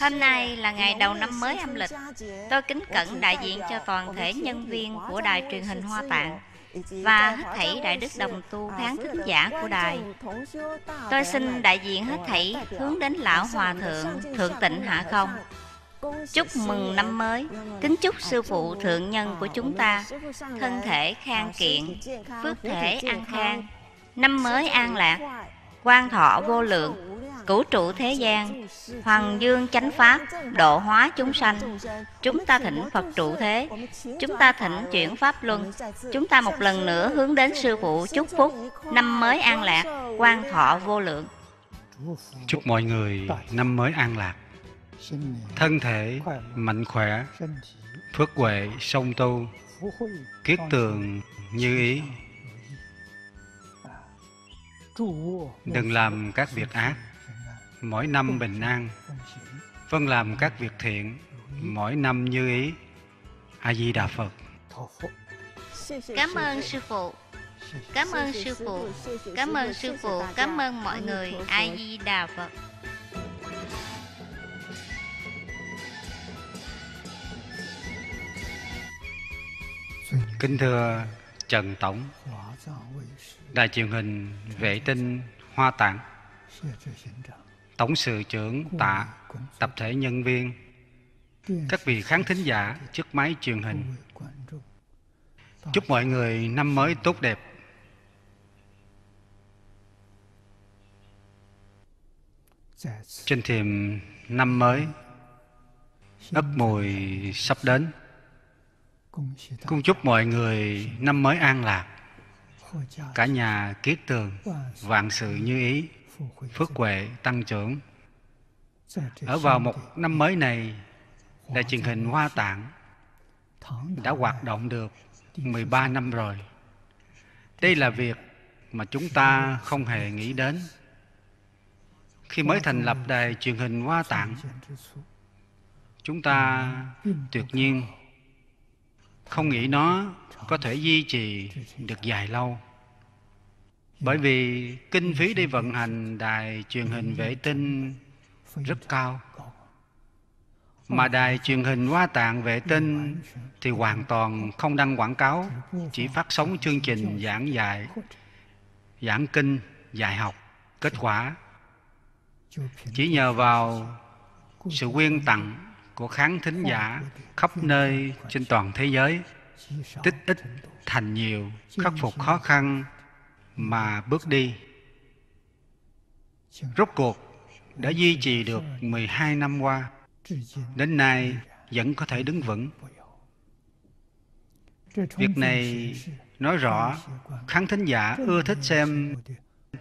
Hôm nay là ngày đầu năm mới âm lịch. Tôi kính cẩn đại diện cho toàn thể nhân viên của đài truyền hình Hoa Tạng và hết thảy đại đức đồng tu khán thính giả của đài. Tôi xin đại diện hết thảy hướng đến lão hòa thượng thượng tịnh hạ không. Chúc mừng năm mới, kính chúc sư phụ thượng nhân của chúng ta thân thể khang kiện, phước thể an khang, năm mới an lạc, quan thọ vô lượng, cửu trụ thế gian hoàng dương chánh pháp độ hóa chúng sanh chúng ta thỉnh phật trụ thế chúng ta thỉnh chuyển pháp luân chúng ta một lần nữa hướng đến sư phụ chúc phúc năm mới an lạc quan thọ vô lượng chúc mọi người năm mới an lạc thân thể mạnh khỏe phước huệ song tu kiết tường như ý đừng làm các việc ác mỗi năm bình an vâng làm các việc thiện mỗi năm như ý a di đà phật cảm ơn sư phụ cảm ơn sư phụ cảm ơn sư phụ cảm ơn mọi người a di đà phật kính thưa trần tổng đài truyền hình vệ tinh hoa tạng tổng sự trưởng tạ tập thể nhân viên các vị khán thính giả trước máy truyền hình chúc mọi người năm mới tốt đẹp dạ trên thềm năm mới dạ ất mùi sắp đến cung chúc mọi người năm mới an lạc cả nhà kiết tường vạn sự như ý phước huệ tăng trưởng ở vào một năm mới này đài truyền hình hoa tạng đã hoạt động được 13 năm rồi đây là việc mà chúng ta không hề nghĩ đến khi mới thành lập đài truyền hình hoa tạng chúng ta tuyệt nhiên không nghĩ nó có thể duy trì được dài lâu bởi vì kinh phí để vận hành đài truyền hình vệ tinh rất cao mà đài truyền hình hoa tạng vệ tinh thì hoàn toàn không đăng quảng cáo chỉ phát sóng chương trình giảng dạy giảng kinh dạy học kết quả chỉ nhờ vào sự quyên tặng của khán thính giả khắp nơi trên toàn thế giới tích ít thành nhiều khắc phục khó khăn mà bước đi rốt cuộc đã duy trì được 12 năm qua đến nay vẫn có thể đứng vững việc này nói rõ khán thính giả ưa thích xem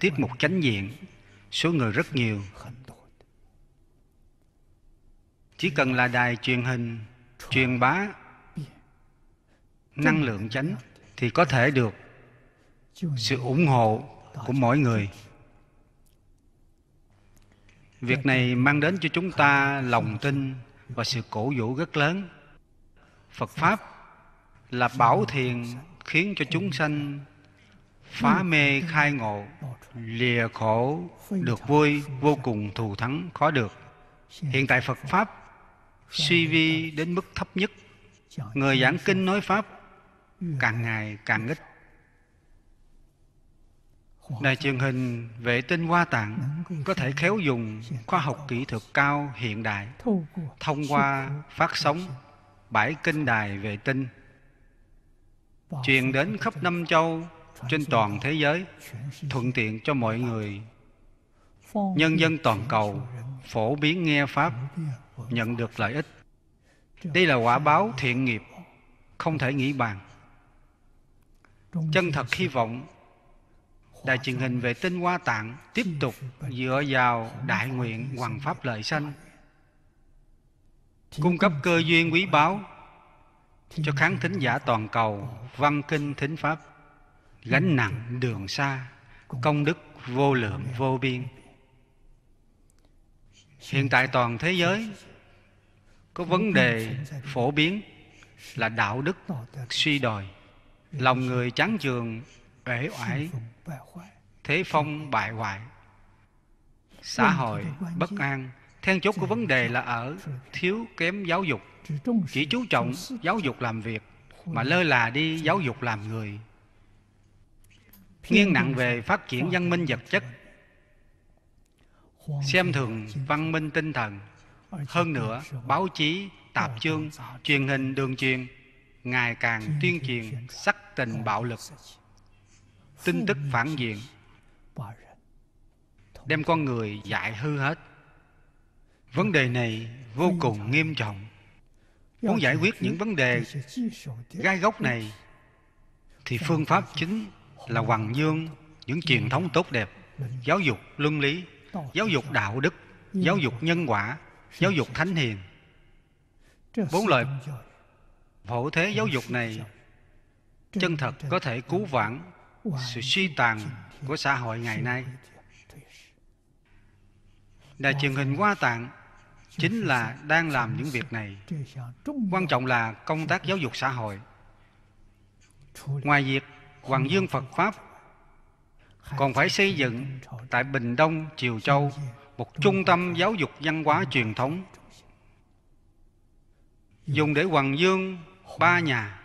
tiết mục chánh diện số người rất nhiều chỉ cần là đài truyền hình truyền bá năng lượng chánh thì có thể được sự ủng hộ của mỗi người việc này mang đến cho chúng ta lòng tin và sự cổ vũ rất lớn phật pháp là bảo thiền khiến cho chúng sanh phá mê khai ngộ lìa khổ được vui vô cùng thù thắng khó được hiện tại phật pháp suy vi đến mức thấp nhất người giảng kinh nói pháp càng ngày càng ít Đài truyền hình vệ tinh hoa tạng có thể khéo dùng khoa học kỹ thuật cao hiện đại thông qua phát sóng bãi kinh đài vệ tinh truyền đến khắp năm châu trên toàn thế giới thuận tiện cho mọi người nhân dân toàn cầu phổ biến nghe pháp nhận được lợi ích đây là quả báo thiện nghiệp không thể nghĩ bàn chân thật hy vọng Đài truyền hình vệ tinh Hoa Tạng tiếp tục dựa vào đại nguyện hoàng pháp lợi sanh cung cấp cơ duyên quý báu cho khán thính giả toàn cầu văn kinh thính pháp gánh nặng đường xa công đức vô lượng vô biên hiện tại toàn thế giới có vấn đề phổ biến là đạo đức suy đồi lòng người chán trường uể oải thế phong bại hoại xã hội bất an then chốt của vấn đề là ở thiếu kém giáo dục chỉ chú trọng giáo dục làm việc mà lơ là đi giáo dục làm người nghiêng nặng về phát triển văn minh vật chất xem thường văn minh tinh thần hơn nữa báo chí tạp chương truyền hình đường truyền ngày càng tuyên truyền sắc tình bạo lực tin tức phản diện đem con người dạy hư hết vấn đề này vô cùng nghiêm trọng muốn giải quyết những vấn đề gai góc này thì phương pháp chính là hoàng dương những truyền thống tốt đẹp giáo dục luân lý giáo dục đạo đức giáo dục nhân quả giáo dục thánh hiền bốn loại phổ thế giáo dục này chân thật có thể cứu vãn sự suy tàn của xã hội ngày nay đài truyền hình hoa tạng chính là đang làm những việc này quan trọng là công tác giáo dục xã hội ngoài việc hoàng dương phật pháp còn phải xây dựng tại bình đông triều châu một trung tâm giáo dục văn hóa truyền thống dùng để hoàng dương ba nhà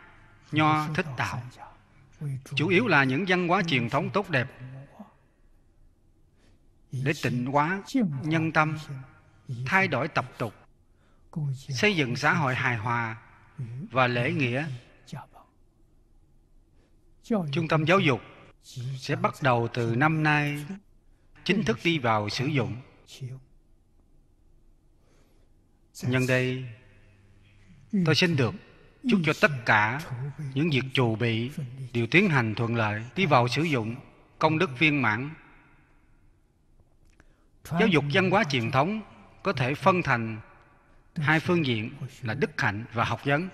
nho thích đạo chủ yếu là những văn hóa truyền thống tốt đẹp để tịnh hóa nhân tâm thay đổi tập tục xây dựng xã hội hài hòa và lễ nghĩa trung tâm giáo dục sẽ bắt đầu từ năm nay chính thức đi vào sử dụng nhân đây tôi xin được chúc cho tất cả những việc trù bị đều tiến hành thuận lợi đi vào sử dụng công đức viên mãn giáo dục văn hóa truyền thống có thể phân thành hai phương diện là đức hạnh và học vấn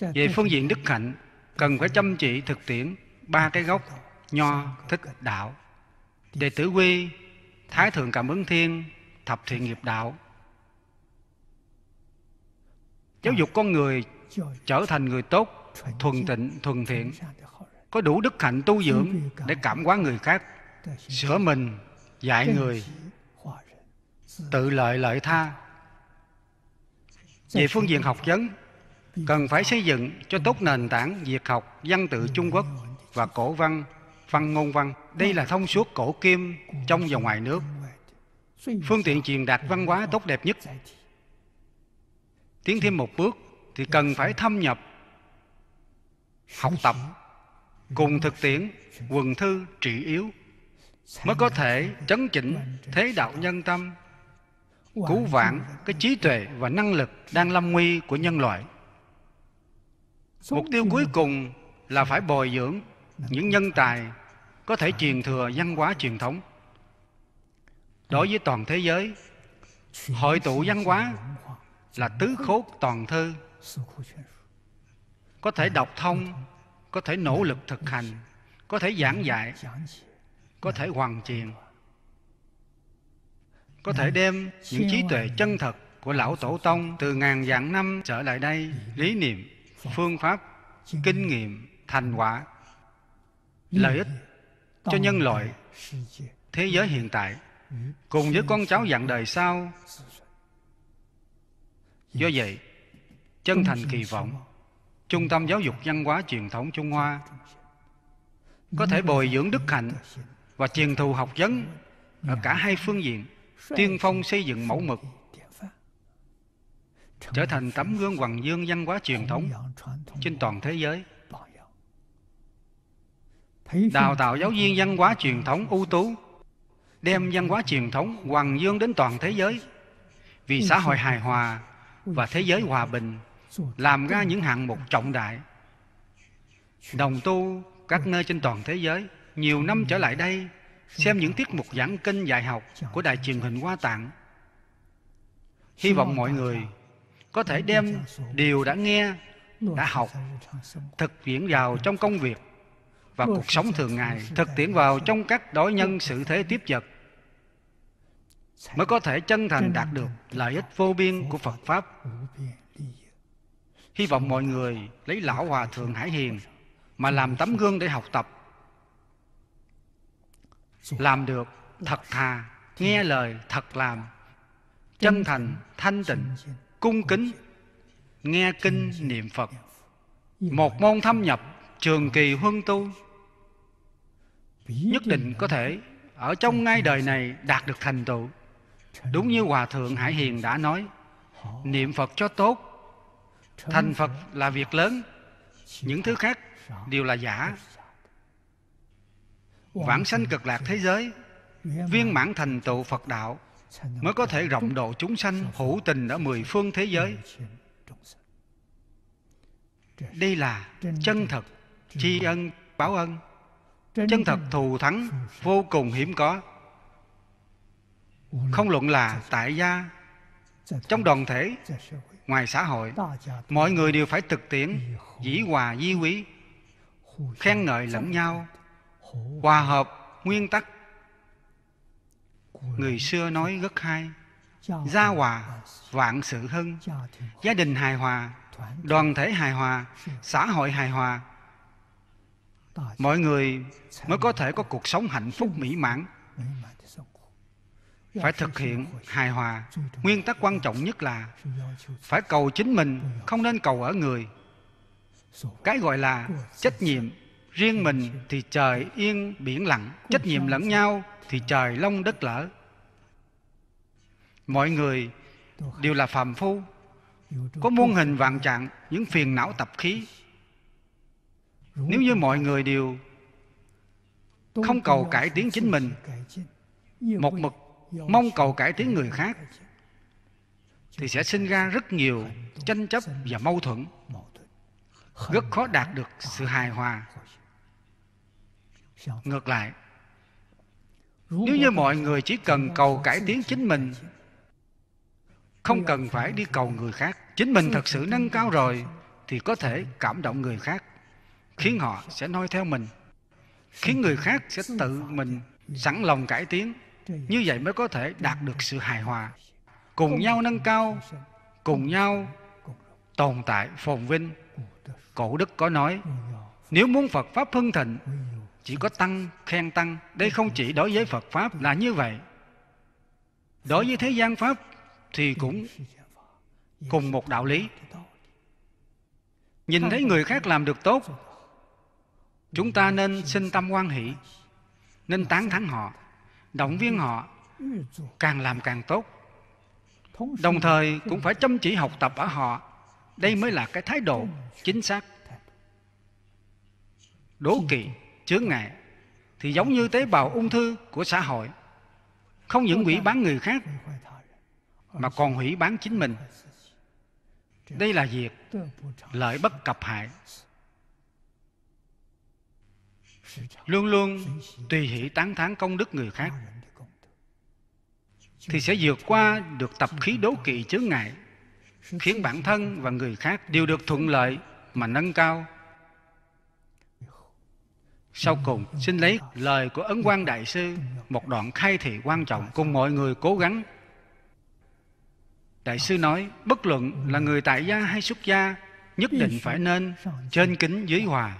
về phương diện đức hạnh cần phải chăm chỉ thực tiễn ba cái gốc nho thích đạo đệ tử quy thái thượng cảm ứng thiên thập thiện nghiệp đạo giáo dục con người trở thành người tốt thuần tịnh thuần thiện có đủ đức hạnh tu dưỡng để cảm hóa người khác sửa mình dạy người tự lợi lợi tha về phương diện học vấn cần phải xây dựng cho tốt nền tảng việc học văn tự trung quốc và cổ văn văn ngôn văn đây là thông suốt cổ kim trong và ngoài nước phương tiện truyền đạt văn hóa tốt đẹp nhất tiến thêm một bước thì cần phải thâm nhập học tập cùng thực tiễn quần thư trị yếu mới có thể chấn chỉnh thế đạo nhân tâm cứu vãn cái trí tuệ và năng lực đang lâm nguy của nhân loại mục tiêu cuối cùng là phải bồi dưỡng những nhân tài có thể truyền thừa văn hóa truyền thống đối với toàn thế giới hội tụ văn hóa là tứ khố toàn thư có thể đọc thông có thể nỗ lực thực hành có thể giảng dạy có thể hoàn thiện, có thể đem những trí tuệ chân thật của lão tổ tông từ ngàn vạn năm trở lại đây lý niệm phương pháp kinh nghiệm thành quả lợi ích cho nhân loại thế giới hiện tại cùng với con cháu dạng đời sau Do vậy, chân thành kỳ vọng trung tâm giáo dục văn hóa truyền thống Trung Hoa có thể bồi dưỡng đức hạnh và truyền thụ học vấn ở cả hai phương diện tiên phong xây dựng mẫu mực trở thành tấm gương hoàng dương văn hóa truyền thống trên toàn thế giới đào tạo giáo viên văn hóa truyền thống ưu tú đem văn hóa truyền thống hoàng dương đến toàn thế giới vì xã hội hài hòa và thế giới hòa bình làm ra những hạng mục trọng đại đồng tu các nơi trên toàn thế giới nhiều năm trở lại đây xem những tiết mục giảng kinh dạy học của đài truyền hình hoa tạng hy vọng mọi người có thể đem điều đã nghe đã học thực tiễn vào trong công việc và cuộc sống thường ngày thực tiễn vào trong các đối nhân sự thế tiếp vật mới có thể chân thành đạt được lợi ích vô biên của Phật Pháp. Hy vọng mọi người lấy Lão Hòa Thượng Hải Hiền mà làm tấm gương để học tập. Làm được thật thà, nghe lời thật làm, chân thành, thanh tịnh, cung kính, nghe kinh niệm Phật. Một môn thâm nhập, trường kỳ huân tu, nhất định có thể ở trong ngay đời này đạt được thành tựu Đúng như Hòa Thượng Hải Hiền đã nói Niệm Phật cho tốt Thành Phật là việc lớn Những thứ khác đều là giả Vãng sanh cực lạc thế giới Viên mãn thành tựu Phật đạo Mới có thể rộng độ chúng sanh Hữu tình ở mười phương thế giới Đây là chân thật Tri ân báo ân Chân thật thù thắng Vô cùng hiếm có không luận là tại gia trong đoàn thể ngoài xã hội mọi người đều phải thực tiễn dĩ hòa di quý khen ngợi lẫn nhau hòa hợp nguyên tắc người xưa nói rất hay gia hòa vạn sự hưng gia đình hài hòa đoàn thể hài hòa xã hội hài hòa mọi người mới có thể có cuộc sống hạnh phúc mỹ mãn phải thực hiện hài hòa nguyên tắc quan trọng nhất là phải cầu chính mình không nên cầu ở người cái gọi là trách nhiệm riêng mình thì trời yên biển lặng trách nhiệm lẫn nhau thì trời long đất lở mọi người đều là phàm phu có muôn hình vạn trạng những phiền não tập khí nếu như mọi người đều không cầu cải tiến chính mình một mực mong cầu cải tiến người khác thì sẽ sinh ra rất nhiều tranh chấp và mâu thuẫn rất khó đạt được sự hài hòa ngược lại nếu như mọi người chỉ cần cầu cải tiến chính mình không cần phải đi cầu người khác chính mình thật sự nâng cao rồi thì có thể cảm động người khác khiến họ sẽ noi theo mình khiến người khác sẽ tự mình sẵn lòng cải tiến như vậy mới có thể đạt được sự hài hòa cùng nhau nâng cao cùng nhau tồn tại phồn vinh cổ đức có nói nếu muốn phật pháp hưng thịnh chỉ có tăng khen tăng đây không chỉ đối với phật pháp là như vậy đối với thế gian pháp thì cũng cùng một đạo lý nhìn thấy người khác làm được tốt chúng ta nên sinh tâm quan hỷ nên tán thán họ động viên họ càng làm càng tốt đồng thời cũng phải chăm chỉ học tập ở họ đây mới là cái thái độ chính xác đố kỵ chướng ngại thì giống như tế bào ung thư của xã hội không những hủy bán người khác mà còn hủy bán chính mình đây là việc lợi bất cập hại luôn luôn tùy hỷ tán thán công đức người khác thì sẽ vượt qua được tập khí đố kỵ chướng ngại khiến bản thân và người khác đều được thuận lợi mà nâng cao sau cùng xin lấy lời của ấn quang đại sư một đoạn khai thị quan trọng cùng mọi người cố gắng đại sư nói bất luận là người tại gia hay xuất gia nhất định phải nên trên kính dưới hòa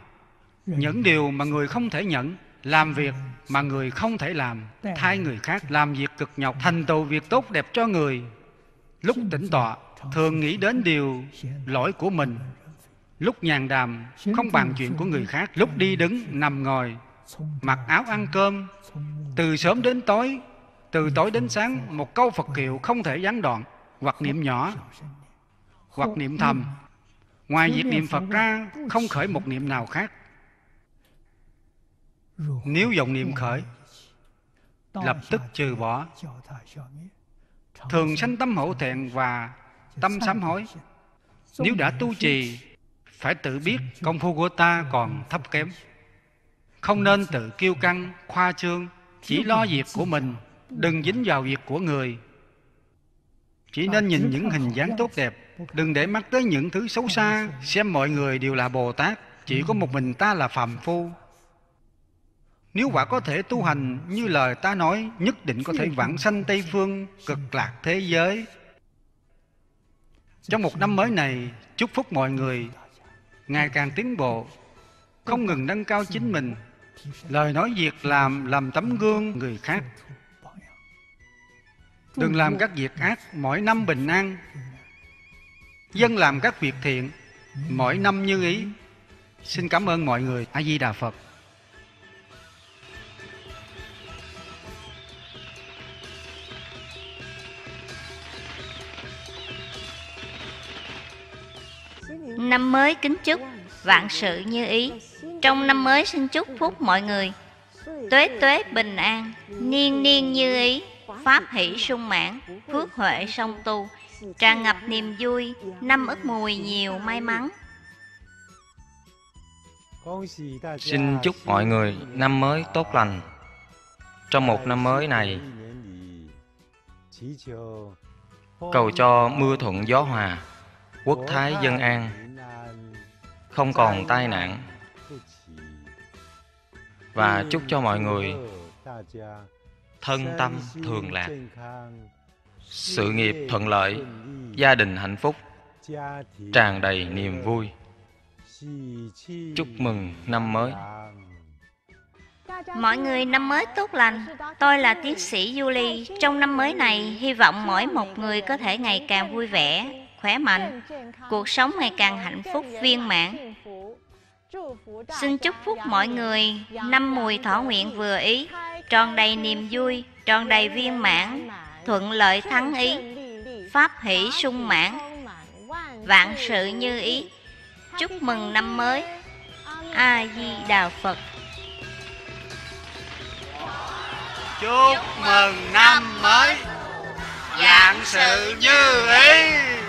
những điều mà người không thể nhận làm việc mà người không thể làm thay người khác làm việc cực nhọc thành tựu việc tốt đẹp cho người lúc tỉnh tọa thường nghĩ đến điều lỗi của mình lúc nhàn đàm không bàn chuyện của người khác lúc đi đứng nằm ngồi mặc áo ăn cơm từ sớm đến tối từ tối đến sáng một câu phật kiệu không thể gián đoạn hoặc niệm nhỏ hoặc niệm thầm ngoài việc niệm phật ra không khởi một niệm nào khác nếu vọng niệm khởi Lập tức trừ bỏ Thường sanh tâm hổ thẹn và tâm sám hối Nếu đã tu trì Phải tự biết công phu của ta còn thấp kém Không nên tự kiêu căng, khoa trương Chỉ lo việc của mình Đừng dính vào việc của người Chỉ nên nhìn những hình dáng tốt đẹp Đừng để mắt tới những thứ xấu xa Xem mọi người đều là Bồ Tát Chỉ có một mình ta là phàm phu nếu quả có thể tu hành như lời ta nói Nhất định có thể vãng sanh Tây Phương cực lạc thế giới Trong một năm mới này Chúc phúc mọi người Ngày càng tiến bộ Không ngừng nâng cao chính mình Lời nói việc làm làm tấm gương người khác Đừng làm các việc ác mỗi năm bình an Dân làm các việc thiện mỗi năm như ý Xin cảm ơn mọi người A-di-đà Phật Năm mới kính chúc vạn sự như ý. Trong năm mới xin chúc phúc mọi người. Tuế tuế bình an, niên niên như ý, pháp hỷ sung mãn, phước huệ song tu, tràn ngập niềm vui, năm ức mùi nhiều may mắn. Xin chúc mọi người năm mới tốt lành. Trong một năm mới này, cầu cho mưa thuận gió hòa, quốc thái dân an, không còn tai nạn và chúc cho mọi người thân tâm thường lạc sự nghiệp thuận lợi gia đình hạnh phúc tràn đầy niềm vui chúc mừng năm mới Mọi người năm mới tốt lành. Tôi là tiến sĩ Julie. Trong năm mới này, hy vọng mỗi một người có thể ngày càng vui vẻ, khỏe mạnh, cuộc sống ngày càng hạnh phúc viên mãn. Xin chúc phúc mọi người năm mùi thọ nguyện vừa ý, tròn đầy niềm vui, tròn đầy viên mãn, thuận lợi thắng ý, pháp hỷ sung mãn, vạn sự như ý. Chúc mừng năm mới. A Di Đà Phật. Chúc mừng năm mới. Vạn sự như ý.